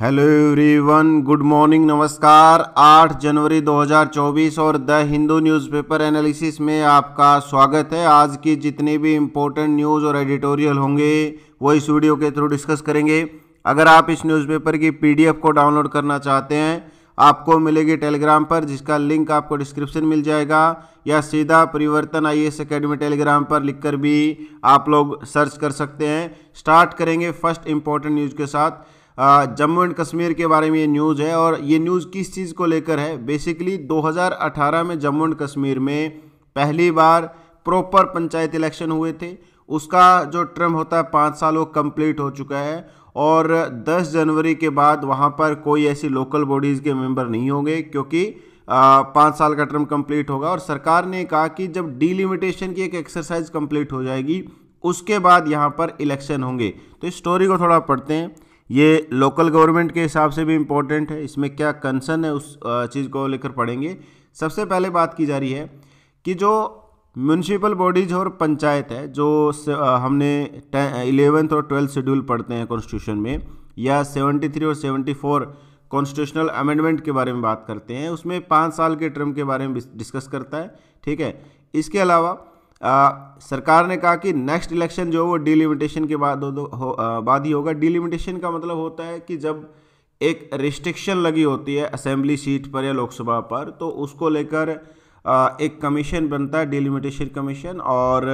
hello everyone good morning नमस्कार 8 जनवरी 2024 और the Hindu newspaper analysis में आपका स्वागत है आज की जितनी भी इम्पोर्टेंट न्यूज़ और एडिटोरियल होंगे वो इस वीडियो के थ्रू डिस्कस करेंगे अगर आप इस न्यूज़पेपर की पीडीएफ को डाउनलोड करना चाहते हैं आपको मिलेगी टेलीग्राम पर जिसका लिंक आपको डिस्क्रिप्शन मिल जाएगा या सीधा परिवर्तन आई एस अकेडमी टेलीग्राम पर लिखकर भी आप लोग सर्च कर सकते हैं स्टार्ट करेंगे फर्स्ट इम्पोर्टेंट न्यूज़ के साथ जम्मू एंड कश्मीर के बारे में ये न्यूज़ है और ये न्यूज़ किस चीज़ को लेकर है बेसिकली 2018 में जम्मू एंड कश्मीर में पहली बार प्रॉपर पंचायत इलेक्शन हुए थे उसका जो टर्म होता है पाँच साल वो कम्प्लीट हो चुका है और 10 जनवरी के बाद वहाँ पर कोई ऐसी लोकल बॉडीज़ के मेंबर नहीं होंगे क्योंकि पाँच साल का टर्म कंप्लीट होगा और सरकार ने कहा कि जब डीलिमिटेशन की एक एक्सरसाइज कंप्लीट हो जाएगी उसके बाद यहाँ पर इलेक्शन होंगे तो इस स्टोरी को थोड़ा पढ़ते हैं ये लोकल गवर्नमेंट के हिसाब से भी इम्पोर्टेंट है इसमें क्या कंसर्न है उस चीज़ को लेकर पढ़ेंगे सबसे पहले बात की जा रही है कि जो म्यूनसिपल बॉडीज और पंचायत है जो हमने इलेवेंथ और ट्वेल्थ शेड्यूल पढ़ते हैं कॉन्स्टिट्यूशन में या 73 और 74 कॉन्स्टिट्यूशनल अमेंडमेंट के बारे में बात करते हैं उसमें पाँच साल के टर्म के बारे में डिस्कस करता है ठीक है इसके अलावा आ, सरकार ने कहा कि नेक्स्ट इलेक्शन जो वो डिलिमिटेशन के बाद हो, हो, आ, बाद ही होगा डिलिमिटेशन का मतलब होता है कि जब एक रिस्ट्रिक्शन लगी होती है असेंबली सीट पर या लोकसभा पर तो उसको लेकर एक कमीशन बनता है डिलिमिटेशन कमीशन और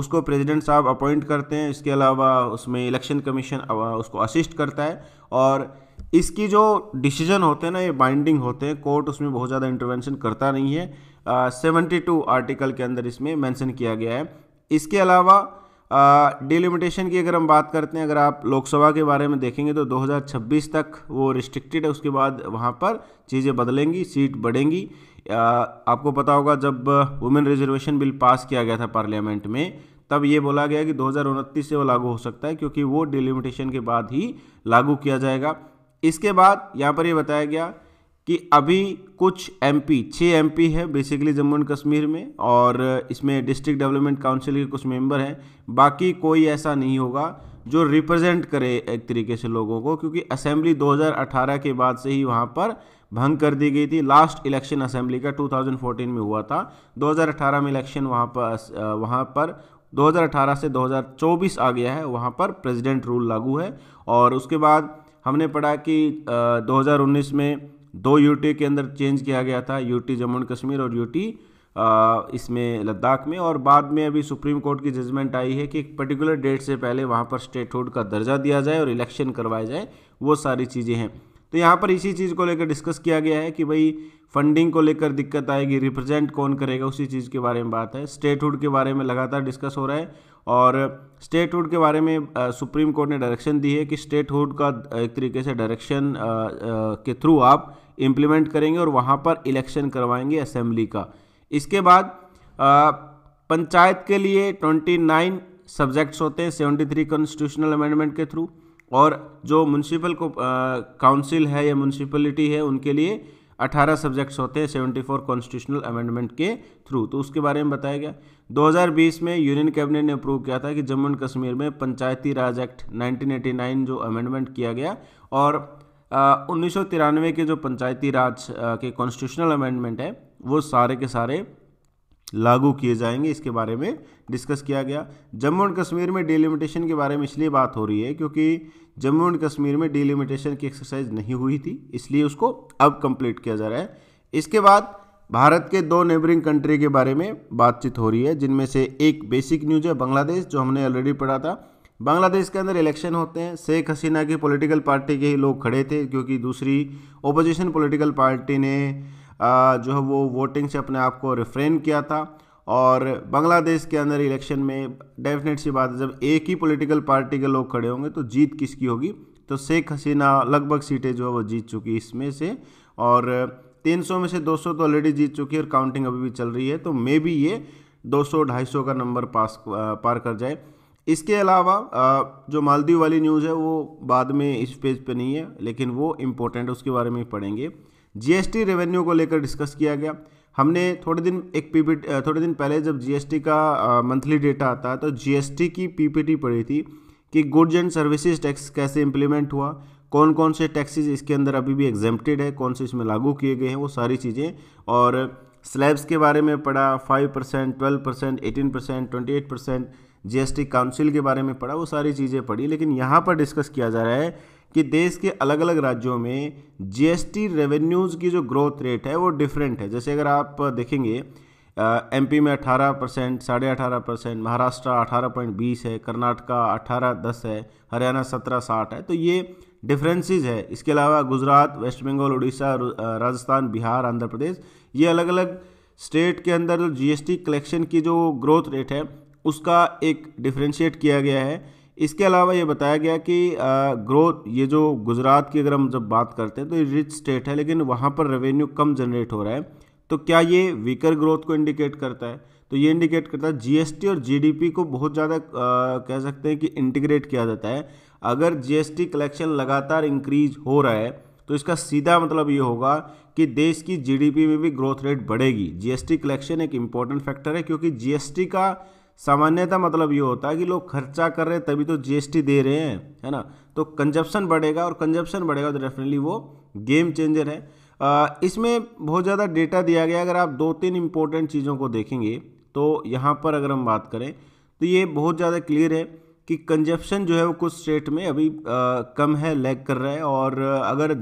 उसको प्रेसिडेंट साहब अपॉइंट करते हैं इसके अलावा उसमें इलेक्शन कमीशन उसको असिस्ट करता है और इसकी जो डिसीजन होते हैं ना ये बाइंडिंग होते हैं कोर्ट उसमें बहुत ज़्यादा इंटरवेंशन करता नहीं है सेवेंटी टू आर्टिकल के अंदर इसमें मेंशन किया गया है इसके अलावा डिलिमिटेशन की अगर हम बात करते हैं अगर आप लोकसभा के बारे में देखेंगे तो 2026 तक वो रिस्ट्रिक्टेड है उसके बाद वहाँ पर चीज़ें बदलेंगी सीट बढ़ेंगी आ, आपको पता होगा जब वुमेन रिजर्वेशन बिल पास किया गया था पार्लियामेंट में तब ये बोला गया कि दो से वो लागू हो सकता है क्योंकि वो डिलिमिटेशन के बाद ही लागू किया जाएगा इसके बाद यहाँ पर ये बताया गया कि अभी कुछ एमपी छः एम है बेसिकली जम्मू एंड कश्मीर में और इसमें डिस्ट्रिक्ट डेवलपमेंट काउंसिल के कुछ मेंबर हैं बाकी कोई ऐसा नहीं होगा जो रिप्रेजेंट करे एक तरीके से लोगों को क्योंकि असेंबली 2018 के बाद से ही वहाँ पर भंग कर दी गई थी लास्ट इलेक्शन असेंबली का 2014 में हुआ था 2018 में इलेक्शन वहाँ पर वहाँ पर 2018 से 2024 आ गया है वहाँ पर प्रेसिडेंट रूल लागू है और उसके बाद हमने पढ़ा कि 2019 में दो यूटी के अंदर चेंज किया गया था यूटी जम्मू एंड कश्मीर और यूटी इसमें लद्दाख में और बाद में अभी सुप्रीम कोर्ट की जजमेंट आई है कि एक पर्टिकुलर डेट से पहले वहाँ पर स्टेटहुड का दर्जा दिया जाए और इलेक्शन करवाए जाए वो सारी चीज़ें हैं तो यहाँ पर इसी चीज़ को लेकर डिस्कस किया गया है कि भाई फंडिंग को लेकर दिक्कत आएगी रिप्रेजेंट कौन करेगा उसी चीज़ के बारे में बात है स्टेटहुड के बारे में लगातार डिस्कस हो रहा है और स्टेटहुड के बारे में सुप्रीम कोर्ट ने डायरेक्शन दी है कि स्टेटहुड का एक तरीके से डायरेक्शन के थ्रू आप इम्प्लीमेंट करेंगे और वहाँ पर इलेक्शन करवाएंगे असेंबली का इसके बाद पंचायत के लिए 29 सब्जेक्ट्स होते हैं 73 कॉन्स्टिट्यूशनल अमेंडमेंट के थ्रू और जो म्यूनसिपल को काउंसिल है या म्यूनसिपलिटी है उनके लिए 18 सब्जेक्ट्स होते हैं 74 कॉन्स्टिट्यूशनल अमेंडमेंट के थ्रू तो उसके बारे में बताया गया 2020 में यूनियन कैबिनेट ने अप्रूव किया था कि जम्मू एंड कश्मीर में पंचायती राज एक्ट 1989 जो अमेंडमेंट किया गया और उन्नीस के जो पंचायती राज के कॉन्स्टिट्यूशनल अमेंडमेंट है वो सारे के सारे लागू किए जाएंगे इसके बारे में डिस्कस किया गया जम्मू एंड कश्मीर में डिलिमिटेशन के बारे में इसलिए बात हो रही है क्योंकि जम्मू एंड कश्मीर में डिलिमिटेशन की एक्सरसाइज नहीं हुई थी इसलिए उसको अब कंप्लीट किया जा रहा है इसके बाद भारत के दो नेबरिंग कंट्री के बारे में बातचीत हो रही है जिनमें से एक बेसिक न्यूज है बांग्लादेश जो हमने ऑलरेडी पढ़ा था बांग्लादेश के अंदर इलेक्शन होते हैं शेख हसीना की पॉलिटिकल पार्टी के ही लोग खड़े थे क्योंकि दूसरी ओपोजिशन पॉलिटिकल पार्टी ने जो है वो वोटिंग से अपने आप को रिफ्रेन किया था और बांग्लादेश के अंदर इलेक्शन में डेफिनेट सी बात है जब एक ही पॉलिटिकल पार्टी के लोग खड़े होंगे तो जीत किसकी होगी तो शेख हसीना लगभग सीटें जो है वो जीत चुकी इसमें से और 300 में से 200 तो ऑलरेडी जीत चुकी है और काउंटिंग अभी भी चल रही है तो मे बी ये 200 250 का नंबर पास पार कर जाए इसके अलावा जो मालदीव वाली न्यूज़ है वो बाद में इस पेज पे नहीं है लेकिन वो इम्पोर्टेंट उसके बारे में पढ़ेंगे जीएसटी रेवेन्यू को लेकर डिस्कस किया गया हमने थोड़े दिन एक पी थोड़े दिन पहले जब जीएसटी का मंथली डेटा आता है तो जीएसटी की पीपीटी पड़ी थी कि गुड्स एंड सर्विसेज टैक्स कैसे इम्प्लीमेंट हुआ कौन कौन से टैक्सेस इसके अंदर अभी भी एग्जेम्प्टेड है कौन से इसमें लागू किए गए हैं वो सारी चीज़ें और स्लैब्स के बारे में पढ़ा five percent twelve percent eighteen percent twenty eight percent GST council के बारे में पढ़ा वो सारी चीज़ें पढ़ी लेकिन यहाँ पर डिस्कस किया जा रहा है कि देश के अलग अलग राज्यों में जीएसटी रेवेन्यूज़ की जो ग्रोथ रेट है वो डिफरेंट है जैसे अगर आप देखेंगे एमपी में 18 परसेंट साढ़े अठारह परसेंट महाराष्ट्र अठारह पॉइंट बीस है कर्नाटका अठारह दस है हरियाणा सत्रह साठ है तो ये डिफरेंसेस है इसके अलावा गुजरात वेस्ट बंगाल उड़ीसा राजस्थान बिहार आंध्र प्रदेश ये अलग अलग स्टेट के अंदर जीएसटी कलेक्शन की जो ग्रोथ रेट है उसका एक डिफ्रेंशिएट किया गया है इसके अलावा ये बताया गया कि ग्रोथ ये जो गुजरात की अगर हम जब बात करते हैं तो ये रिच स्टेट है लेकिन वहाँ पर रेवेन्यू कम जनरेट हो रहा है तो क्या ये वीकर ग्रोथ को इंडिकेट करता है तो ये इंडिकेट करता है जीएसटी और जीडीपी को बहुत ज़्यादा कह सकते हैं कि इंटीग्रेट किया जाता है अगर जीएसटी कलेक्शन लगातार इंक्रीज हो रहा है तो इसका सीधा मतलब ये होगा कि देश की जीडीपी में भी ग्रोथ रेट बढ़ेगी जीएसटी कलेक्शन एक इम्पॉर्टेंट फैक्टर है क्योंकि जीएसटी का सामान्यतः मतलब ये होता है कि लोग खर्चा कर रहे हैं तभी तो जीएसटी दे रहे हैं है ना तो कंजप्शन बढ़ेगा और कंजप्शन बढ़ेगा तो डेफिनेटली वो गेम चेंजर है इसमें बहुत ज़्यादा डेटा दिया गया अगर आप दो तीन इंपॉर्टेंट चीज़ों को देखेंगे तो यहाँ पर अगर हम बात करें तो ये बहुत ज़्यादा क्लियर है कि कंजप्शन जो है वो कुछ स्टेट में अभी आ, कम है लैग कर रहा है और अगर आ,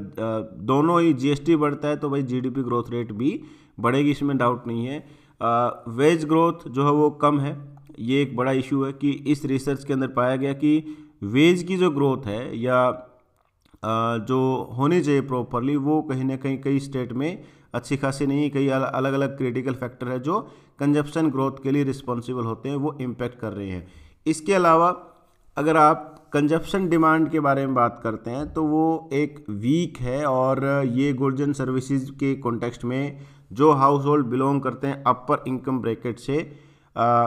दोनों ही जीएसटी बढ़ता है तो भाई जीडीपी ग्रोथ रेट भी बढ़ेगी इसमें डाउट नहीं है वेज ग्रोथ जो है वो कम है ये एक बड़ा इशू है कि इस रिसर्च के अंदर पाया गया कि वेज की जो ग्रोथ है या जो होनी चाहिए प्रॉपरली वो कहीं ना कहीं कई स्टेट में अच्छी खासी नहीं कई अलग अलग क्रिटिकल फैक्टर है जो कंजप्शन ग्रोथ के लिए रिस्पॉन्सिबल होते हैं वो इम्पैक्ट कर रहे हैं इसके अलावा अगर आप कंजप्शन डिमांड के बारे में बात करते हैं तो वो एक वीक है और ये गुर्जन सर्विसेज के कॉन्टेक्स्ट में जो हाउस होल्ड बिलोंग करते हैं अपर इनकम ब्रैकेट से आ,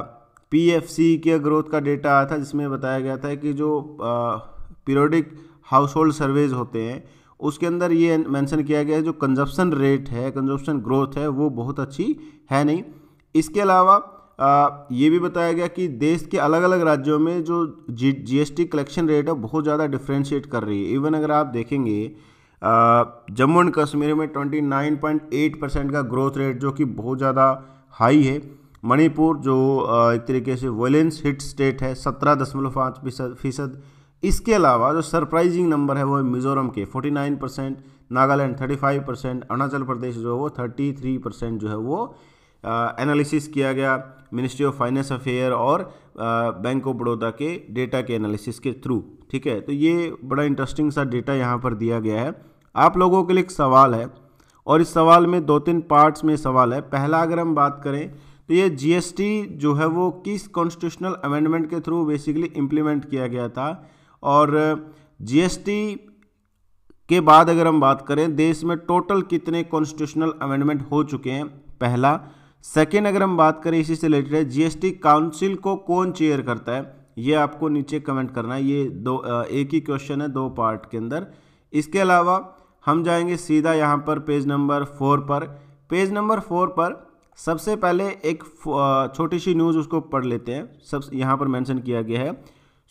पी के ग्रोथ का डेटा आया था जिसमें बताया गया था कि जो पीरियोडिक हाउस होल्ड सर्वेज होते हैं उसके अंदर ये मेंशन किया गया है जो कंजप्शन रेट है कंजप्शन ग्रोथ है वो बहुत अच्छी है नहीं इसके अलावा आ, ये भी बताया गया कि देश के अलग अलग राज्यों में जो जी जीएसटी कलेक्शन रेट है बहुत ज़्यादा डिफ्रेंशिएट कर रही है इवन अगर आप देखेंगे जम्मू एंड कश्मीर में 29.8 परसेंट का ग्रोथ रेट जो कि बहुत ज़्यादा हाई है मणिपुर जो एक तरीके से वॉयलेंस हिट स्टेट है सत्रह दशमलव पाँच फीसद इसके अलावा जो सरप्राइजिंग नंबर है वो है मिजोरम के 49 परसेंट नागालैंड 35 परसेंट अरुणाचल प्रदेश जो है वो 33 परसेंट जो है वो एनालिसिस किया गया मिनिस्ट्री ऑफ फाइनेंस अफेयर और बैंक ऑफ बड़ौदा के डेटा के एनालिसिस के थ्रू ठीक है तो ये बड़ा इंटरेस्टिंग सा डेटा यहाँ पर दिया गया है आप लोगों के लिए एक सवाल है और इस सवाल में दो तीन पार्ट्स में सवाल है पहला अगर हम बात करें तो ये जीएसटी जो है वो किस कॉन्स्टिट्यूशनल अमेंडमेंट के थ्रू बेसिकली इम्प्लीमेंट किया गया था और जीएसटी के बाद अगर हम बात करें देश में टोटल कितने कॉन्स्टिट्यूशनल अमेंडमेंट हो चुके हैं पहला सेकेंड अगर हम बात करें इसी से रिलेटेड है जीएसटी काउंसिल को कौन चेयर करता है ये आपको नीचे कमेंट करना है ये दो एक ही क्वेश्चन है दो पार्ट के अंदर इसके अलावा हम जाएंगे सीधा यहाँ पर पेज नंबर फोर पर पेज नंबर फोर पर सबसे पहले एक छोटी सी न्यूज़ उसको पढ़ लेते हैं सब यहाँ पर मेंशन किया गया है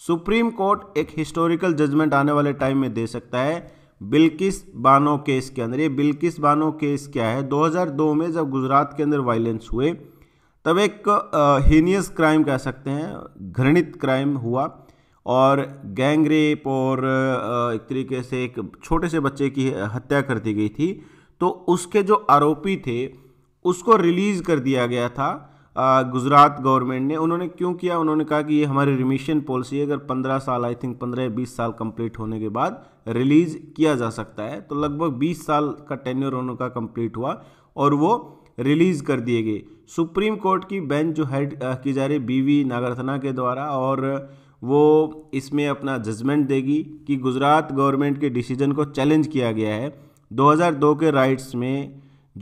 सुप्रीम कोर्ट एक हिस्टोरिकल जजमेंट आने वाले टाइम में दे सकता है बिल्किस बानो केस के अंदर ये बिल्किस बानो केस क्या है 2002 में जब गुजरात के अंदर वायलेंस हुए तब एक हीनियस क्राइम कह सकते हैं घृणित क्राइम हुआ और गैंग रेप और एक तरीके से एक छोटे से बच्चे की हत्या कर दी गई थी तो उसके जो आरोपी थे उसको रिलीज़ कर दिया गया था गुजरात गवर्नमेंट ने उन्होंने क्यों किया उन्होंने कहा कि ये हमारी रिमिशन पॉलिसी है अगर 15 साल आई थिंक 15 या 20 साल कंप्लीट होने के बाद रिलीज़ किया जा सकता है तो लगभग 20 साल का टेन्योर उनका का कंप्लीट हुआ और वो रिलीज़ कर दिए गए सुप्रीम कोर्ट की बेंच जो हेड की जा रही वी नागरथना के द्वारा और वो इसमें अपना जजमेंट देगी कि गुजरात गवर्नमेंट के डिसीजन को चैलेंज किया गया है 2002 के राइट्स में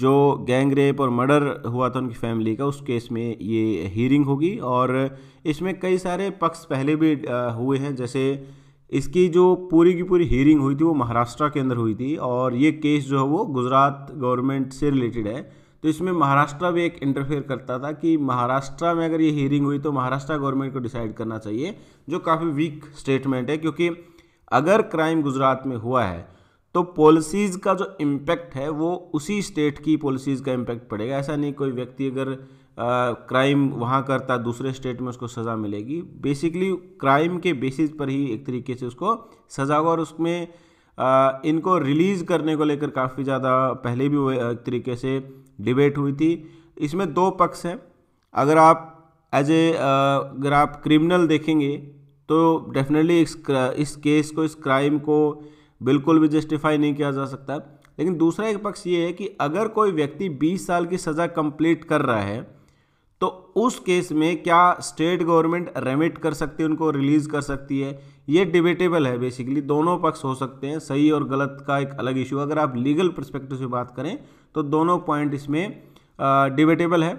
जो गैंग रेप और मर्डर हुआ था उनकी फैमिली का उस केस में ये हियरिंग होगी और इसमें कई सारे पक्ष पहले भी हुए हैं जैसे इसकी जो पूरी की पूरी हियरिंग हुई थी वो महाराष्ट्र के अंदर हुई थी और ये केस जो है वो गुजरात गवर्नमेंट से रिलेटेड है तो इसमें महाराष्ट्र भी एक इंटरफेयर करता था कि महाराष्ट्र में अगर ये हियरिंग हुई तो महाराष्ट्र गवर्नमेंट को डिसाइड करना चाहिए जो काफ़ी वीक स्टेटमेंट है क्योंकि अगर क्राइम गुजरात में हुआ है तो पॉलिसीज़ का जो इम्पैक्ट है वो उसी स्टेट की पॉलिसीज़ का इम्पैक्ट पड़ेगा ऐसा नहीं कोई व्यक्ति अगर क्राइम वहाँ करता दूसरे स्टेट में उसको सज़ा मिलेगी बेसिकली क्राइम के बेसिस पर ही एक तरीके से उसको सज़ा होगा और उसमें आ, इनको रिलीज़ करने को लेकर काफ़ी ज़्यादा पहले भी एक तरीके से डिबेट हुई थी इसमें दो पक्ष हैं अगर आप एज ए अगर आप क्रिमिनल देखेंगे तो डेफिनेटली इस इस केस को इस क्राइम को बिल्कुल भी जस्टिफाई नहीं किया जा सकता लेकिन दूसरा एक पक्ष ये है कि अगर कोई व्यक्ति 20 साल की सज़ा कंप्लीट कर रहा है तो उस केस में क्या स्टेट गवर्नमेंट रेमिट कर सकती है उनको रिलीज़ कर सकती है ये डिबेटेबल है बेसिकली दोनों पक्ष हो सकते हैं सही और गलत का एक अलग इशू अगर आप लीगल परस्पेक्टिव से बात करें तो दोनों पॉइंट इसमें डिबेटेबल है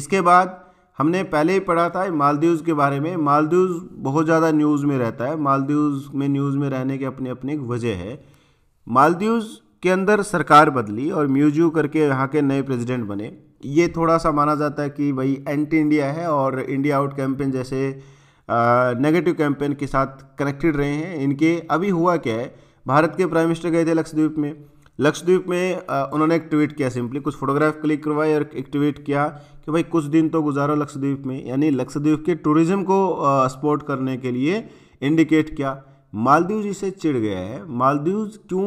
इसके बाद हमने पहले ही पढ़ा था मालदीव्स के बारे में मालदीव्स बहुत ज़्यादा न्यूज़ में रहता है मालदीव्स में न्यूज़ में रहने के अपने अपने वजह है मालदीव्स के अंदर सरकार बदली और म्यूजू करके यहाँ के नए प्रेसिडेंट बने ये थोड़ा सा माना जाता है कि भाई एंटी इंडिया है और इंडिया आउट कैंपेन जैसे नेगेटिव कैंपेन के साथ कनेक्टेड रहे हैं इनके अभी हुआ क्या है भारत के प्राइम मिनिस्टर गए थे लक्षद्वीप में लक्षद्वीप में उन्होंने एक ट्वीट किया सिंपली कुछ फोटोग्राफ क्लिक करवाए और एक ट्वीट किया कि भाई कुछ दिन तो गुजारो लक्षद्वीप में यानी लक्षद्वीप के टूरिज्म को सपोर्ट करने के लिए इंडिकेट किया मालदीव इसे चिढ़ गया है मालदीव क्यों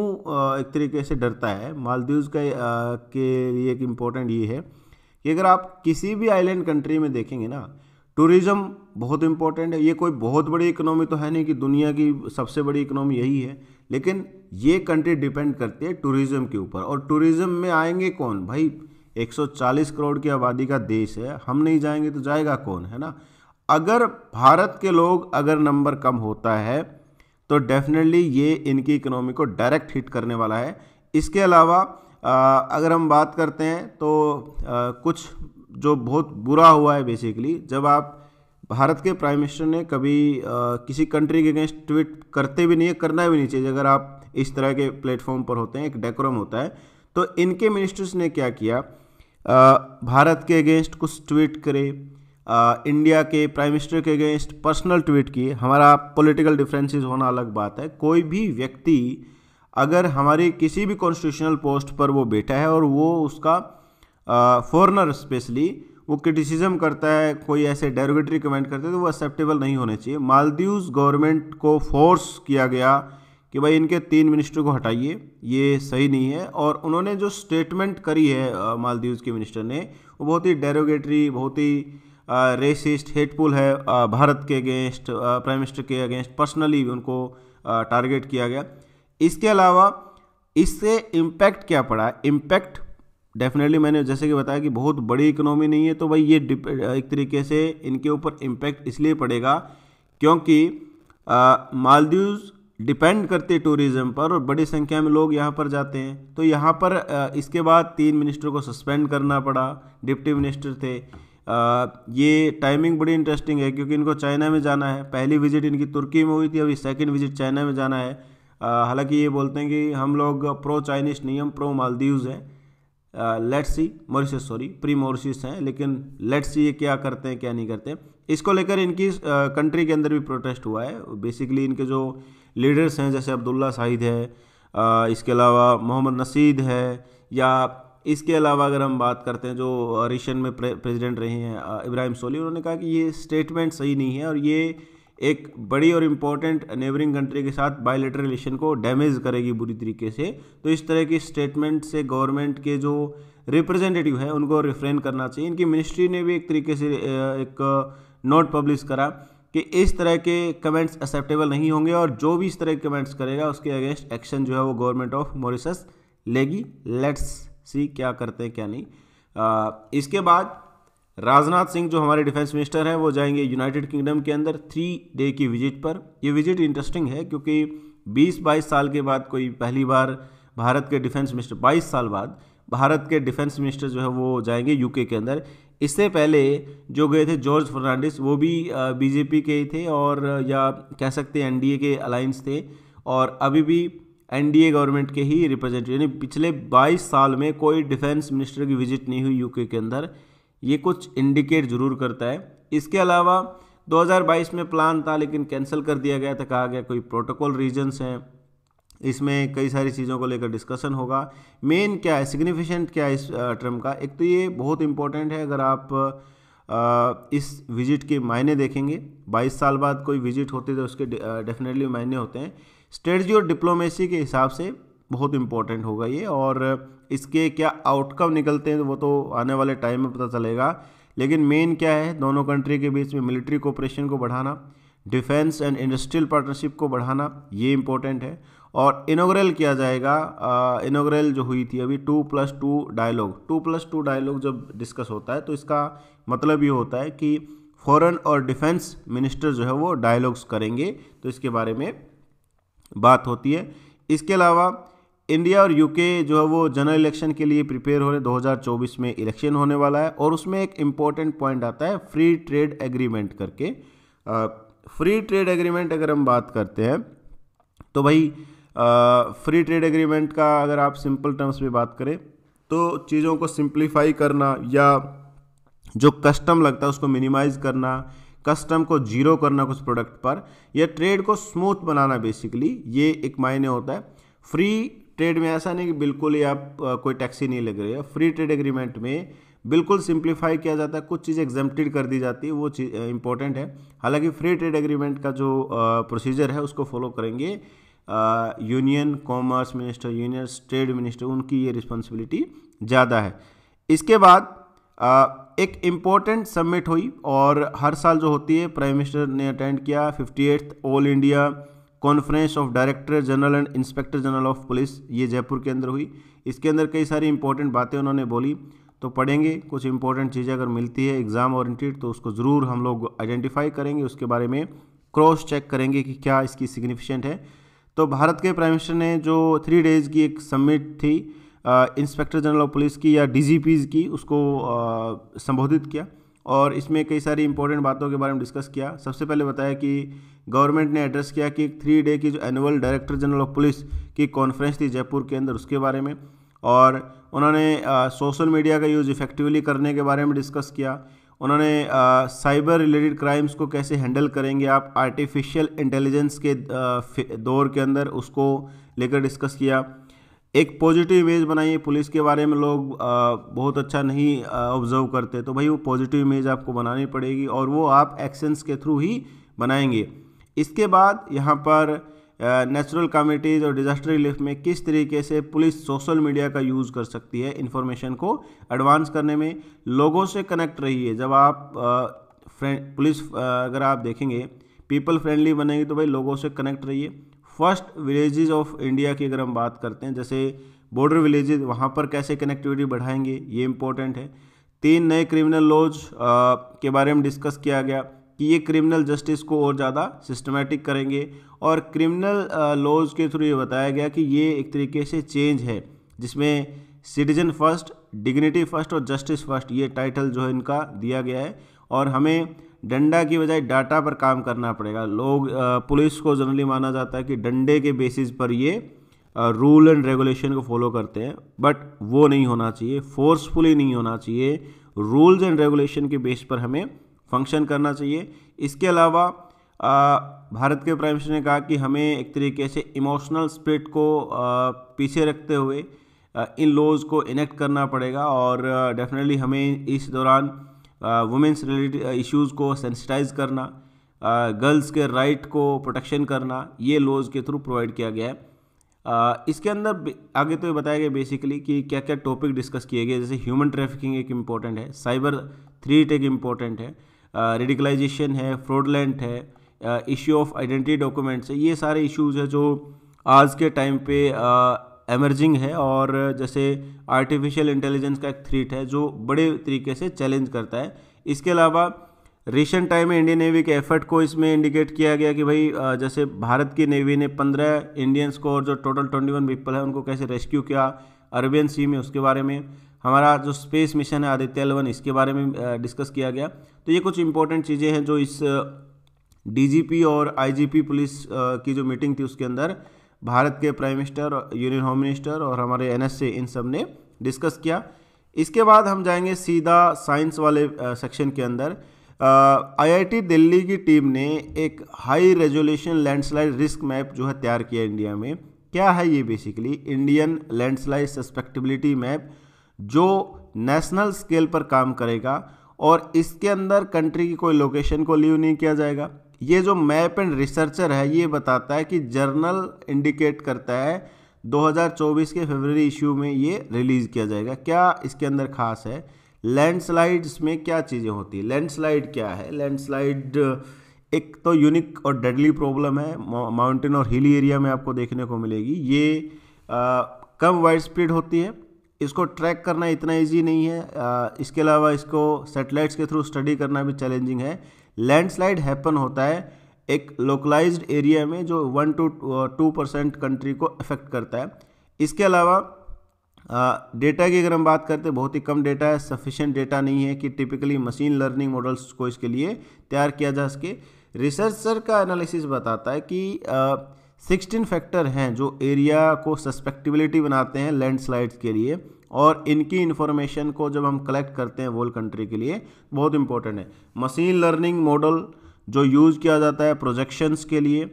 एक तरीके से डरता है मालदीव का के लिए एक इम्पोर्टेंट ये है कि अगर आप किसी भी आइलैंड कंट्री में देखेंगे ना टूरिज़्म बहुत इम्पोर्टेंट है ये कोई बहुत बड़ी इकोनॉमी तो है नहीं कि दुनिया की सबसे बड़ी इकोनॉमी यही है लेकिन ये कंट्री डिपेंड करती है टूरिज़्म के ऊपर और टूरिज़्म में आएंगे कौन भाई 140 करोड़ की आबादी का देश है हम नहीं जाएंगे तो जाएगा कौन है ना अगर भारत के लोग अगर नंबर कम होता है तो डेफिनेटली ये इनकी इकोनॉमी को डायरेक्ट हिट करने वाला है इसके अलावा अगर हम बात करते हैं तो कुछ जो बहुत बुरा हुआ है बेसिकली जब आप भारत के प्राइम मिनिस्टर ने कभी आ, किसी कंट्री के अगेंस्ट ट्वीट करते भी नहीं है करना भी नहीं चाहिए अगर आप इस तरह के प्लेटफॉर्म पर होते हैं एक डेकोरम होता है तो इनके मिनिस्टर्स ने क्या किया आ, भारत के अगेंस्ट कुछ ट्वीट करे आ, इंडिया के प्राइम मिनिस्टर के अगेंस्ट पर्सनल ट्वीट किए हमारा पॉलिटिकल डिफरेंसेस होना अलग बात है कोई भी व्यक्ति अगर हमारी किसी भी कॉन्स्टिट्यूशनल पोस्ट पर वो बैठा है और वो उसका फॉरनर स्पेशली वो क्रिटिसिज्म करता है कोई ऐसे डेरोगेटरी कमेंट करता है तो वो एक्सेप्टेबल नहीं होने चाहिए मालदीव्स गवर्नमेंट को फोर्स किया गया कि भाई इनके तीन मिनिस्टर को हटाइए ये सही नहीं है और उन्होंने जो स्टेटमेंट करी है मालदीव्स के मिनिस्टर ने वो बहुत ही डेरोगेटरी बहुत ही रेसिस्ट हेटफुल है भारत के अगेंस्ट प्राइम मिनिस्टर के अगेंस्ट पर्सनली उनको टारगेट किया गया इसके अलावा इससे इम्पैक्ट क्या पड़ा इम्पैक्ट डेफिनेटली मैंने जैसे कि बताया कि बहुत बड़ी इकोनॉमी नहीं है तो भाई ये एक तरीके से इनके ऊपर इम्पैक्ट इसलिए पड़ेगा क्योंकि मालदीव्स डिपेंड करते टूरिज़्म पर और बड़ी संख्या में लोग यहाँ पर जाते हैं तो यहाँ पर आ, इसके बाद तीन मिनिस्टर को सस्पेंड करना पड़ा डिप्टी मिनिस्टर थे आ, ये टाइमिंग बड़ी इंटरेस्टिंग है क्योंकि इनको चाइना में जाना है पहली विज़िट इनकी तुर्की में हुई थी अभी सेकेंड विज़िट चाइना में जाना है हालांकि ये बोलते हैं कि हम लोग प्रो चाइनीज़ नहीं प्रो मालदीव्स हैं let see Mauritius sorry pre Mauritius हैं लेकिन लेट सी ये क्या करते हैं क्या नहीं करते इसको लेकर इनकी कंट्री के अंदर भी प्रोटेस्ट हुआ है बेसिकली इनके जो लीडर्स हैं जैसे अब्दुल्ला साहिद है इसके अलावा मोहम्मद नसीद है या इसके अलावा अगर हम बात करते हैं जो रिशन में प्रेसिडेंट रहे हैं इब्राहिम सोली उन्होंने कहा कि ये स्टेटमेंट सही नहीं है और ये एक बड़ी और इम्पॉर्टेंट नेबरिंग कंट्री के साथ बायोलेटर रिलेशन को डैमेज करेगी बुरी तरीके से तो इस तरह की स्टेटमेंट से गवर्नमेंट के जो रिप्रेजेंटेटिव है उनको रिफ्रेन करना चाहिए इनकी मिनिस्ट्री ने भी एक तरीके से एक नोट पब्लिश करा कि इस तरह के कमेंट्स एक्सेप्टेबल नहीं होंगे और जो भी इस तरह के कमेंट्स करेगा उसके अगेंस्ट एक्शन जो है वो गवर्नमेंट ऑफ मॉरिशस लेगी लेट्स सी क्या करते हैं क्या नहीं आ, इसके बाद राजनाथ सिंह जो हमारे डिफेंस मिनिस्टर हैं वो जाएंगे यूनाइटेड किंगडम के अंदर थ्री डे की विजिट पर ये विजिट इंटरेस्टिंग है क्योंकि 20-22 साल के बाद कोई पहली बार भारत के डिफेंस मिनिस्टर 22 साल बाद भारत के डिफेंस मिनिस्टर जो है वो जाएंगे यूके के अंदर इससे पहले जो गए थे जॉर्ज फर्नांडिस वो भी बीजेपी के ही थे और या कह सकते हैं एन के अलायंस थे और अभी भी एन गवर्नमेंट के ही रिप्रेजेंटेटिव यानी पिछले 22 साल में कोई डिफेंस मिनिस्टर की विजिट नहीं हुई यूके के अंदर ये कुछ इंडिकेट ज़रूर करता है इसके अलावा 2022 में प्लान था लेकिन कैंसिल कर दिया गया था कहा गया कोई प्रोटोकॉल रीजन्स हैं इसमें कई सारी चीज़ों को लेकर डिस्कशन होगा मेन क्या है सिग्निफिकेंट क्या है इस टर्म का एक तो ये बहुत इंपॉर्टेंट है अगर आप इस विजिट के मायने देखेंगे 22 साल बाद कोई विजिट होते तो उसके डेफिनेटली मायने होते हैं स्ट्रेटजी और डिप्लोमेसी के हिसाब से बहुत इंपॉर्टेंट होगा ये और इसके क्या आउटकम निकलते हैं वो तो आने वाले टाइम में पता चलेगा लेकिन मेन क्या है दोनों कंट्री के बीच में मिलिट्री कोऑपरेशन को बढ़ाना डिफेंस एंड इंडस्ट्रियल पार्टनरशिप को बढ़ाना ये इम्पोर्टेंट है और इनोग्रल किया जाएगा इनोग्रेल जो हुई थी अभी two plus two dialogue two plus two dialogue जब डिस्कस होता है तो इसका मतलब ये होता है कि फॉरेन और डिफेंस मिनिस्टर जो है वो डायलॉग्स करेंगे तो इसके बारे में बात होती है इसके अलावा इंडिया और यूके जो है वो जनरल इलेक्शन के लिए प्रिपेयर हो रहे 2024 में इलेक्शन होने वाला है और उसमें एक इम्पॉर्टेंट पॉइंट आता है फ्री ट्रेड एग्रीमेंट करके फ्री ट्रेड एग्रीमेंट अगर हम बात करते हैं तो भाई फ्री ट्रेड एग्रीमेंट का अगर आप सिंपल टर्म्स में बात करें तो चीज़ों को सिंप्लीफाई करना या जो कस्टम लगता है उसको मिनिमाइज करना कस्टम को जीरो करना कुछ प्रोडक्ट पर या ट्रेड को स्मूथ बनाना बेसिकली ये एक मायने होता है फ्री ट्रेड में ऐसा नहीं कि बिल्कुल ही आप कोई टैक्सी नहीं लग रही है फ्री ट्रेड एग्रीमेंट में बिल्कुल सिंप्लीफाई किया जाता है कुछ चीज़ एग्जाम्प्टेड कर दी जाती है वो चीज़ इंपॉर्टेंट है हालांकि फ्री ट्रेड एग्रीमेंट का जो प्रोसीजर है उसको फॉलो करेंगे union commerce minister union trade minister उनकी ये रिस्पॉन्सिबिलिटी ज़्यादा है इसके बाद आ, एक इम्पॉर्टेंट सबमिट हुई और हर साल जो होती है प्राइम मिनिस्टर ने अटेंड किया fifty all India conference of director general and inspector general of police ये जयपुर के अंदर हुई इसके अंदर कई सारी इंपॉर्टेंट बातें उन्होंने बोली तो पढ़ेंगे कुछ इंपॉर्टेंट चीज़ें अगर मिलती है एग्ज़ाम ओरिएंटेड तो उसको ज़रूर हम लोग आइडेंटिफाई करेंगे उसके बारे में क्रॉस चेक करेंगे कि क्या इसकी सिग्निफिकेंट है तो भारत के प्राइम मिनिस्टर ने जो थ्री डेज़ की एक समिट थी इंस्पेक्टर जनरल ऑफ पुलिस की या डी की उसको संबोधित किया और इसमें कई सारी इंपॉर्टेंट बातों के बारे में डिस्कस किया सबसे पहले बताया कि गवर्नमेंट ने एड्रेस किया कि थ्री डे की जो annual director general of police की कॉन्फ्रेंस थी जयपुर के अंदर उसके बारे में और उन्होंने सोशल मीडिया का यूज़ इफेक्टिवली करने के बारे में डिस्कस किया उन्होंने साइबर रिलेटेड क्राइम्स को कैसे हैंडल करेंगे आप आर्टिफिशियल इंटेलिजेंस के आ, दौर के अंदर उसको लेकर डिस्कस किया एक पॉजिटिव इमेज बनाइए पुलिस के बारे में लोग आ, बहुत अच्छा नहीं ऑब्जर्व करते तो भाई वो पॉजिटिव इमेज आपको बनानी पड़ेगी और वो आप एक्शंस के थ्रू ही बनाएंगे इसके बाद यहाँ पर नेचुरल कमेटीज़ और डिज़ास्टर रिलीफ में किस तरीके से पुलिस सोशल मीडिया का यूज़ कर सकती है इन्फॉर्मेशन को एडवांस करने में लोगों से कनेक्ट रहिए जब आप फ्रेंड पुलिस अगर आप देखेंगे पीपल फ्रेंडली बनेगी तो भाई लोगों से कनेक्ट रहिए फर्स्ट विलेजेस ऑफ इंडिया की अगर हम बात करते हैं जैसे बॉर्डर विलेजेस वहाँ पर कैसे कनेक्टिविटी बढ़ाएंगे ये इम्पोर्टेंट है तीन नए क्रिमिनल लॉज के बारे में डिस्कस किया गया कि ये क्रिमिनल जस्टिस को और ज़्यादा सिस्टमेटिक करेंगे और क्रिमिनल लॉज के थ्रू ये बताया गया कि ये एक तरीके से चेंज है जिसमें सिटीजन फर्स्ट डिग्निटी फर्स्ट और जस्टिस फर्स्ट ये टाइटल जो है इनका दिया गया है और हमें डंडा की बजाय डाटा पर काम करना पड़ेगा लोग पुलिस को जनरली माना जाता है कि डंडे के बेसिस पर ये रूल एंड रेगुलेशन को फॉलो करते हैं बट वो नहीं होना चाहिए फोर्सफुली नहीं होना चाहिए रूल्स एंड रेगुलेशन के बेस पर हमें फंक्शन करना चाहिए इसके अलावा भारत के प्राइम मिनिस्टर ने कहा कि हमें एक तरीके से इमोशनल स्प्रिट को पीछे रखते हुए इन लॉज को इनेक्ट करना पड़ेगा और डेफिनेटली हमें इस दौरान वुमेंस रिलेटेड इश्यूज़ को सेंसिटाइज करना गर्ल्स के राइट को प्रोटेक्शन करना ये लॉज के थ्रू प्रोवाइड किया गया है इसके अंदर आगे तो ये बताया गया बेसिकली कि क्या क्या टॉपिक डिस्कस किए गए जैसे ह्यूमन ट्रैफिकिंग एक इम्पॉर्टेंट है साइबर थ्रीट एक इम्पॉर्टेंट है रेडिकलाइजेशन है फ्रॉडलैंड है इश्यू ऑफ आइडेंटिटी डॉक्यूमेंट्स है ये सारे इश्यूज़ है जो आज के टाइम पे एमर्जिंग है और जैसे आर्टिफिशियल इंटेलिजेंस का एक थ्रीट है जो बड़े तरीके से चैलेंज करता है इसके अलावा रिसेंट टाइम में इंडियन नेवी के एफर्ट को इसमें इंडिकेट किया गया कि भाई जैसे भारत की नेवी ने पंद्रह इंडियंस को और जो टोटल ट्वेंटी वन पीपल है उनको कैसे रेस्क्यू किया अरबियन सी में उसके बारे में हमारा जो स्पेस मिशन है आदित्य एलवन इसके बारे में डिस्कस किया गया तो ये कुछ इंपॉर्टेंट चीज़ें हैं जो इस डीजीपी और आईजीपी पुलिस की जो मीटिंग थी उसके अंदर भारत के prime minister union home minister और हमारे एन इन सब ने डिस्कस किया इसके बाद हम जाएंगे सीधा साइंस वाले सेक्शन के अंदर आईआईटी दिल्ली की टीम ने एक high resolution landslide risk map जो है तैयार किया इंडिया में क्या है ये basically Indian landslide susceptibility map जो नेशनल स्केल पर काम करेगा और इसके अंदर कंट्री की कोई लोकेशन को लीव नहीं किया जाएगा ये जो मैप एंड रिसर्चर है ये बताता है कि जर्नल इंडिकेट करता है 2024 के फरवरी इशू में ये रिलीज़ किया जाएगा क्या इसके अंदर खास है लैंडस्लाइड्स में क्या चीज़ें होती है लैंडस्लाइड क्या है लैंडस्लाइड एक तो यूनिक और डेडली प्रॉब्लम है माउंटेन और हिली एरिया में आपको देखने को मिलेगी ये आ, कम वाइड स्पीड होती है इसको ट्रैक करना इतना इजी नहीं है आ, इसके अलावा इसको सेटेलाइट्स के थ्रू स्टडी करना भी चैलेंजिंग है लैंडस्लाइड हैपन होता है एक लोकलाइज्ड एरिया में जो one two two percent country को अफेक्ट करता है इसके अलावा डेटा uh, की अगर हम बात करते हैं बहुत ही कम डेटा है सफिशेंट डेटा नहीं है कि टिपिकली मशीन लर्निंग मॉडल्स को इसके लिए तैयार किया जा सके रिसर्चर का एनालिसिस बताता है कि सिक्सटीन uh, फैक्टर हैं जो एरिया को सस्पेक्टिबिलिटी बनाते हैं लैंडस्लाइड्स के लिए और इनकी इन्फॉर्मेशन को जब हम कलेक्ट करते हैं वोल कंट्री के लिए बहुत इंपॉर्टेंट है मशीन लर्निंग मॉडल जो यूज़ किया जाता है प्रोजेक्शंस के लिए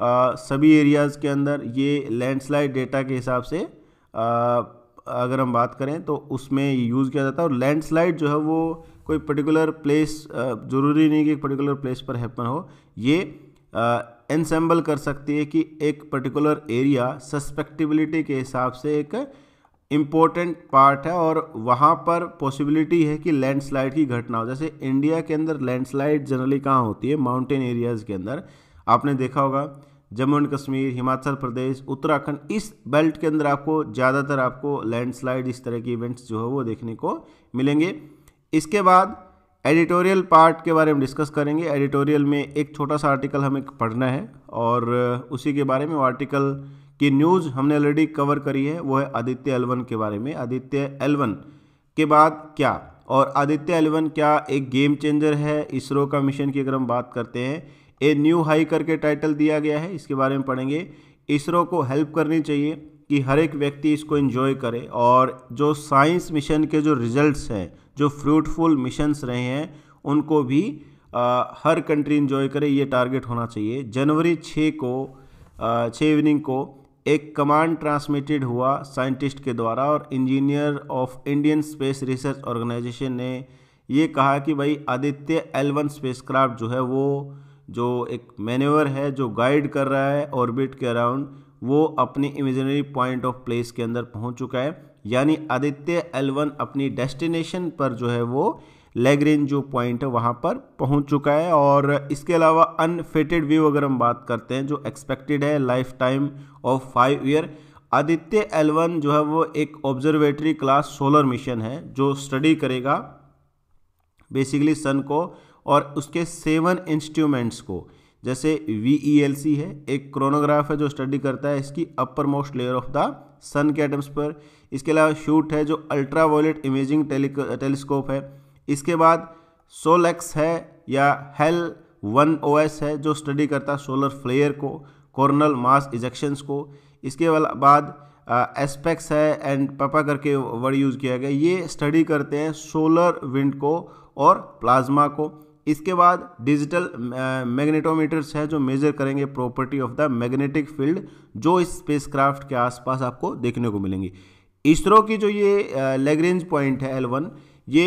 आ, सभी एरियाज़ के अंदर ये लैंडस्लाइड डेटा के हिसाब से आ, अगर हम बात करें तो उसमें यूज़ किया जाता है और लैंडस्लाइड जो है वो कोई पर्टिकुलर प्लेस ज़रूरी नहीं कि एक पर्टिकुलर प्लेस पर हैपन हो ये एनसेम्बल कर सकती है कि एक पर्टिकुलर एरिया सस्पेक्टिबिलिटी के हिसाब से एक इम्पोर्टेंट पार्ट है और वहाँ पर पॉसिबिलिटी है कि लैंडस्लाइड की घटना हो जैसे इंडिया के अंदर लैंडस्लाइड जनरली कहाँ होती है माउंटेन एरियाज़ के अंदर आपने देखा होगा जम्मू एंड कश्मीर हिमाचल प्रदेश उत्तराखंड इस बेल्ट के अंदर आपको ज़्यादातर आपको लैंडस्लाइड इस तरह के इवेंट्स जो है वो देखने को मिलेंगे इसके बाद एडिटोरियल पार्ट के बारे में डिस्कस करेंगे एडिटोरियल में एक छोटा सा आर्टिकल हमें पढ़ना है और उसी के बारे में वो आर्टिकल कि न्यूज़ हमने ऑलरेडी कवर करी है वो है आदित्य एलवन के बारे में आदित्य एलवन के बाद क्या और आदित्य एलवन क्या एक गेम चेंजर है इसरो का मिशन की अगर हम बात करते हैं ए न्यू हाई करके टाइटल दिया गया है इसके बारे में पढ़ेंगे इसरो को हेल्प करनी चाहिए कि हर एक व्यक्ति इसको एंजॉय करे और जो साइंस मिशन के जो रिजल्ट्स हैं जो फ्रूटफुल मिशंस रहे हैं उनको भी आ, हर कंट्री इन्जॉय करे ये टारगेट होना चाहिए जनवरी छः को छः इवनिंग को एक कमांड ट्रांसमिटेड हुआ साइंटिस्ट के द्वारा और engineer of Indian Space Research Organisation ने ये कहा कि भाई आदित्य एल वन स्पेसक्राफ्ट जो है वो जो एक मैनेवर है जो गाइड कर रहा है ऑर्बिट के अराउंड वो अपनी इमेजनरी पॉइंट ऑफ प्लेस के अंदर पहुंच चुका है यानी आदित्य एल वन अपनी डेस्टिनेशन पर जो है वो लेग्रेन जो पॉइंट है वहाँ पर पहुँच चुका है और इसके अलावा अनफिटेड व्यू अगर हम बात करते हैं जो एक्सपेक्टेड है lifetime of five year Aditya L one जो है वो एक ऑब्जर्वेटरी क्लास सोलर मिशन है जो स्टडी करेगा बेसिकली सन को और उसके सेवन इंस्ट्रूमेंट्स को जैसे वी e है एक क्रोनोग्राफ है जो स्टडी करता है इसकी uppermost layer of the sun के एटम्स पर इसके अलावा शूट है जो अल्ट्रा वायलेट इमेजिंग टेलीस्कोप है इसके बाद सोलैक्स है या हेल वन ओ है जो स्टडी करता है सोलर फ्लेयर को कॉर्नल मास इजेक्शंस को इसके बाद एस्पेक्स है एंड पापा करके वर्ड यूज़ किया गया ये स्टडी करते हैं सोलर विंड को और प्लाज्मा को इसके बाद डिजिटल मैग्नेटोमीटर्स है जो मेजर करेंगे property of the magnetic field जो इस स्पेसक्राफ्ट के आसपास आपको देखने को मिलेंगी इसरो की जो ये लेग्रेंज पॉइंट है एल वन ये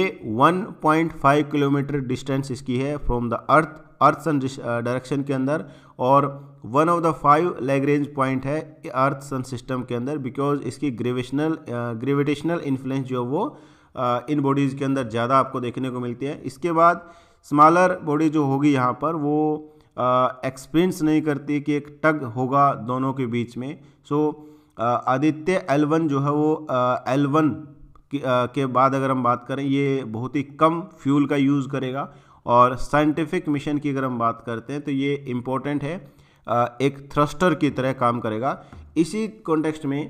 1.5 किलोमीटर डिस्टेंस इसकी है from the earth earth sun direction के अंदर और one of the five Lagrange point है अर्थ सन सिस्टम के अंदर बिकॉज इसकी ग्रेविशनल ग्रेविटेशनल इन्फ्लुएंस जो वो इन बॉडीज़ के अंदर ज़्यादा आपको देखने को मिलती है इसके बाद स्मॉलर बॉडी जो होगी यहाँ पर वो एक्सपीरियंस नहीं करती कि एक टग होगा दोनों के बीच में सो so, आदित्य एलवन जो है वो एलवन के बाद अगर हम बात करें ये बहुत ही कम फ्यूल का यूज़ करेगा और साइंटिफिक मिशन की अगर हम बात करते हैं तो ये इम्पोर्टेंट है एक थ्रस्टर की तरह काम करेगा इसी कॉन्टेक्स्ट में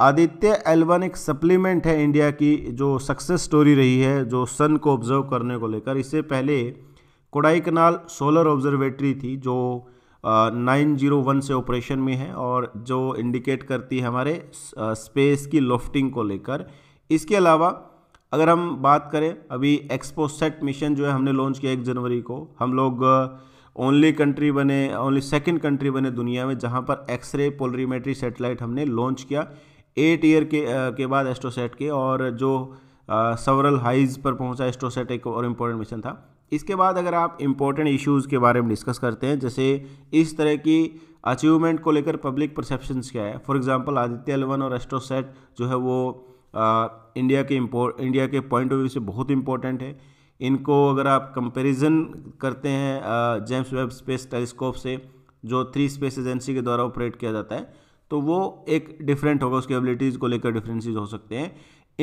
आदित्य एलवन एक सप्लीमेंट है इंडिया की जो सक्सेस स्टोरी रही है जो सन को ऑब्जर्व करने को लेकर इससे पहले कोडाई कनाल सोलर ऑब्जर्वेटरी थी जो नाइन जीरो वन से ऑपरेशन में है और जो इंडिकेट करती है हमारे स्पेस की लॉफ्टिंग को लेकर इसके अलावा अगर हम बात करें अभी एक्सपो सेट मिशन जो है हमने लॉन्च किया एक जनवरी को हम लोग ओनली uh, कंट्री बने ओनली सेकंड कंट्री बने दुनिया में जहां पर एक्सरे पोलरीमेट्री सेटेलाइट हमने लॉन्च किया एट ईयर के आ, uh, के बाद एस्ट्रोसेट के और जो सवरल uh, हाइज पर पहुंचा एस्ट्रोसेट एक और इम्पोर्टेंट मिशन था इसके बाद अगर आप इम्पोर्टेंट इश्यूज़ के बारे में डिस्कस करते हैं जैसे इस तरह की अचीवमेंट को लेकर पब्लिक परसेप्शंस क्या है फॉर एग्जांपल आदित्य एलेवन और एस्ट्रोसेट जो है वो इंडिया के इम्पोर्ट इंडिया के पॉइंट ऑफ व्यू से बहुत इम्पोर्टेंट है इनको अगर आप कंपैरिजन करते हैं जेम्स वेब स्पेस टेलीस्कोप से जो थ्री स्पेस एजेंसी के द्वारा ऑपरेट किया जाता है तो वो एक डिफरेंट होगा उसकी एबिलिटीज़ को लेकर डिफरेंसेस हो सकते हैं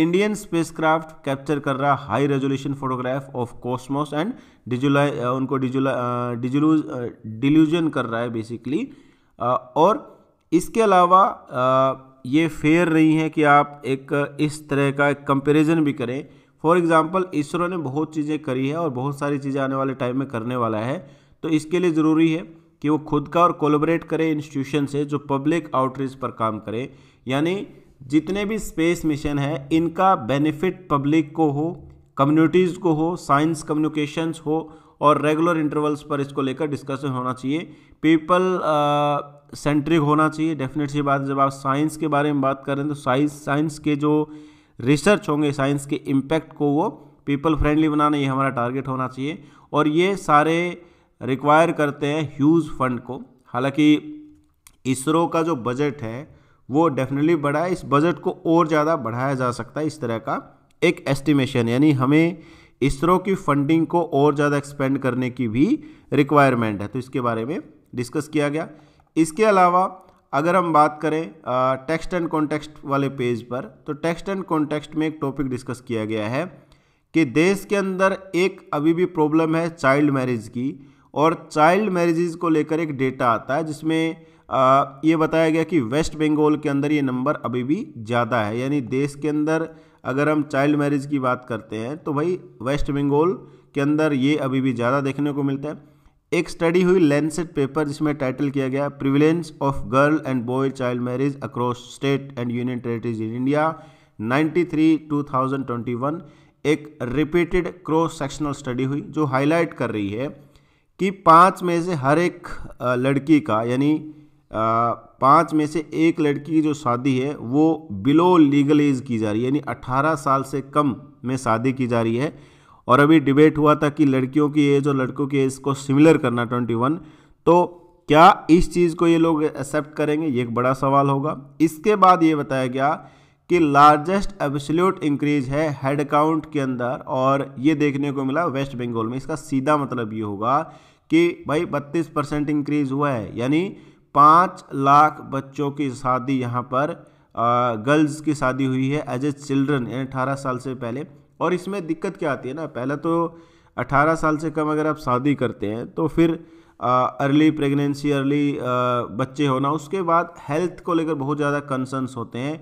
इंडियन स्पेसक्राफ्ट कैप्चर कर रहा high resolution photograph of cosmos and डिजुलाइ उनको डिजुला डिल्यूजन कर रहा है बेसिकली और इसके अलावा ये फेयर नहीं है कि आप एक इस तरह का एक कंपेरिजन भी करें फॉर एग्ज़ाम्पल इसरो ने बहुत चीज़ें करी है और बहुत सारी चीज़ें आने वाले टाइम में करने वाला है तो इसके लिए ज़रूरी है कि वो खुद का और कोलोबरेट करें इंस्टीट्यूशन से जो पब्लिक आउटरीच पर काम करें यानी जितने भी स्पेस मिशन है इनका बेनिफिट पब्लिक को हो कम्युनिटीज़ को हो साइंस कम्युनिकेशंस हो और रेगुलर इंटरवल्स पर इसको लेकर डिस्कशन होना चाहिए पीपल सेंट्रिक होना चाहिए डेफिनेट सी बात जब आप साइंस के बारे में बात करें तो साइंस साइंस के जो रिसर्च होंगे साइंस के इम्पैक्ट को वो पीपल फ्रेंडली बनाना ये हमारा टारगेट होना चाहिए और ये सारे रिक्वायर करते हैं ह्यूज फंड को हालांकि इसरो का जो बजट है वो डेफिनेटली बढ़ा है इस बजट को और ज़्यादा बढ़ाया जा सकता है इस तरह का एक एस्टिमेशन यानी हमें इसरो की फंडिंग को और ज़्यादा एक्सपेंड करने की भी रिक्वायरमेंट है तो इसके बारे में डिस्कस किया गया इसके अलावा अगर हम बात करें टेक्स्ट एंड कॉन्टेक्स्ट वाले पेज पर तो टेक्स्ट एंड कॉन्टेक्स्ट में एक टॉपिक डिस्कस किया गया है कि देश के अंदर एक अभी भी प्रॉब्लम है चाइल्ड मैरिज की और चाइल्ड मैरिजेज को लेकर एक डेटा आता है जिसमें आ, ये बताया गया कि वेस्ट बंगाल के अंदर ये नंबर अभी भी ज़्यादा है यानी देश के अंदर अगर हम चाइल्ड मैरिज की बात करते हैं तो भाई वेस्ट बंगाल के अंदर ये अभी भी ज़्यादा देखने को मिलता है एक स्टडी हुई लेंसेट पेपर जिसमें टाइटल किया गया prevalence of girl and boy child marriage across state and union territories in India 93 2021 एक रिपीटेड क्रॉस सेक्शनल स्टडी हुई जो हाईलाइट कर रही है कि पाँच में से हर एक लड़की का यानी पाँच में से एक लड़की की जो शादी है वो बिलो लीगल एज की जा रही है यानी 18 साल से कम में शादी की जा रही है और अभी डिबेट हुआ था कि लड़कियों की एज और लड़कों की एज को सिमिलर करना ट्वेंटी वन तो क्या इस चीज़ को ये लोग एक्सेप्ट करेंगे ये एक बड़ा सवाल होगा इसके बाद ये बताया गया कि लार्जेस्ट एब्सोल्यूट इंक्रीज है हेड काउंट के अंदर और ये देखने को मिला वेस्ट बंगाल में इसका सीधा मतलब ये होगा कि भाई बत्तीस परसेंट इंक्रीज हुआ है यानी पाँच लाख बच्चों की शादी यहाँ पर गर्ल्स की शादी हुई है एज ए चिल्ड्रन यानी अठारह साल से पहले और इसमें दिक्कत क्या आती है ना पहला तो 18 साल से कम अगर आप शादी करते हैं तो फिर अर्ली प्रेगनेंसी अर्ली बच्चे होना उसके बाद हेल्थ को लेकर बहुत ज़्यादा कंसर्नस होते हैं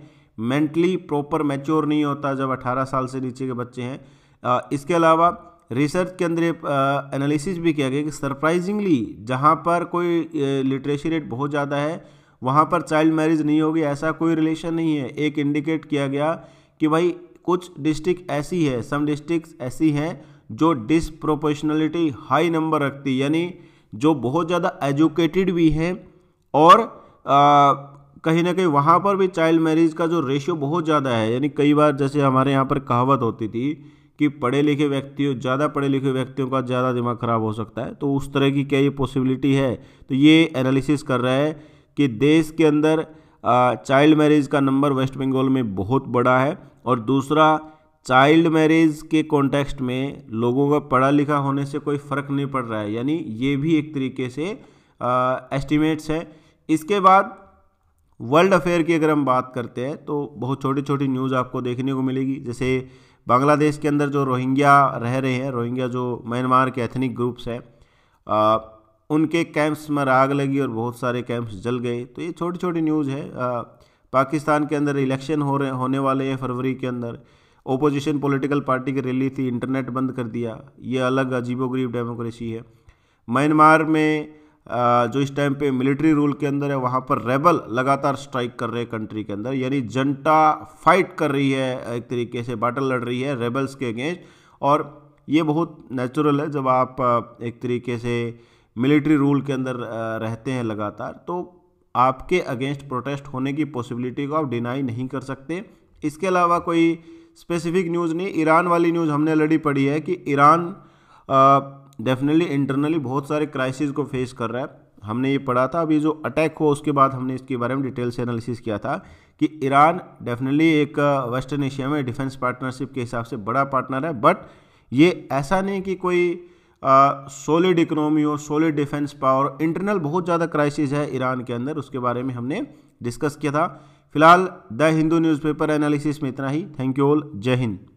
मेंटली प्रॉपर मैच्योर नहीं होता जब 18 साल से नीचे के बच्चे हैं आ, इसके अलावा रिसर्च के अंदर एनालिसिस भी किया गया कि सरप्राइजिंगली जहाँ पर कोई लिटरेसी रेट बहुत ज़्यादा है वहाँ पर चाइल्ड मैरिज नहीं होगी ऐसा कोई रिलेशन नहीं है एक इंडिकेट किया गया कि भाई कुछ डिस्ट्रिक्ट ऐसी है सम डिस्ट्रिक्ट ऐसी हैं जो डिसप्रोपोर्शनलिटी हाई नंबर रखती है यानी जो बहुत ज़्यादा एजुकेटेड भी हैं और कहीं ना कहीं वहाँ पर भी चाइल्ड मैरिज का जो रेशियो बहुत ज़्यादा है यानी कई बार जैसे हमारे यहाँ पर कहावत होती थी कि पढ़े लिखे व्यक्तियों ज़्यादा पढ़े लिखे व्यक्तियों का ज़्यादा दिमाग ख़राब हो सकता है तो उस तरह की क्या ये पॉसिबिलिटी है तो ये एनालिसिस कर रहा है कि देश के अंदर चाइल्ड मैरिज का नंबर वेस्ट बंगाल में बहुत बड़ा है और दूसरा चाइल्ड मैरिज के कॉन्टेक्स्ट में लोगों का पढ़ा लिखा होने से कोई फ़र्क नहीं पड़ रहा है यानी ये भी एक तरीके से एस्टिमेट्स है इसके बाद वर्ल्ड अफेयर की अगर हम बात करते हैं तो बहुत छोटी छोटी न्यूज़ आपको देखने को मिलेगी जैसे बांग्लादेश के अंदर जो रोहिंग्या रह रहे हैं रोहिंग्या जो म्यांमार के एथनिक ग्रुप्स हैं उनके कैंप्स में आग लगी और बहुत सारे कैंप्स जल गए तो ये छोटी छोटी न्यूज़ है आ, पाकिस्तान के अंदर इलेक्शन हो रहे होने वाले हैं फरवरी के अंदर ओपोजिशन पॉलिटिकल पार्टी की रैली थी इंटरनेट बंद कर दिया ये अलग अजीबोगरीब डेमोक्रेसी है म्यांमार में जो इस टाइम पे मिलिट्री रूल के अंदर है वहाँ पर रेबल लगातार स्ट्राइक कर रहे हैं कंट्री के अंदर यानी जनता फाइट कर रही है एक तरीके से बैटल लड़ रही है रेबल्स के अगेंस्ट और ये बहुत नेचुरल है जब आप एक तरीके से मिलिट्री रूल के अंदर रहते हैं लगातार तो आपके अगेंस्ट प्रोटेस्ट होने की पॉसिबिलिटी को आप डिनाई नहीं कर सकते इसके अलावा कोई स्पेसिफिक न्यूज़ नहीं ईरान वाली न्यूज़ हमने ऑलरेडी पढ़ी है कि ईरान डेफिनेटली इंटरनली बहुत सारे क्राइसिस को फेस कर रहा है हमने ये पढ़ा था अभी जो अटैक हुआ उसके बाद हमने इसके बारे में डिटेल से एनालिसिस किया था कि ईरान डेफिनेटली एक वेस्टर्न एशिया में डिफेंस पार्टनरशिप के हिसाब से बड़ा पार्टनर है बट ये ऐसा नहीं कि कोई सॉलिड इकोनॉमी और सॉलिड डिफेंस पावर इंटरनल बहुत ज़्यादा क्राइसिस है ईरान के अंदर उसके बारे में हमने डिस्कस किया था फिलहाल द हिंदू न्यूज़पेपर एनालिसिस में इतना ही थैंक यू ऑल जय हिंद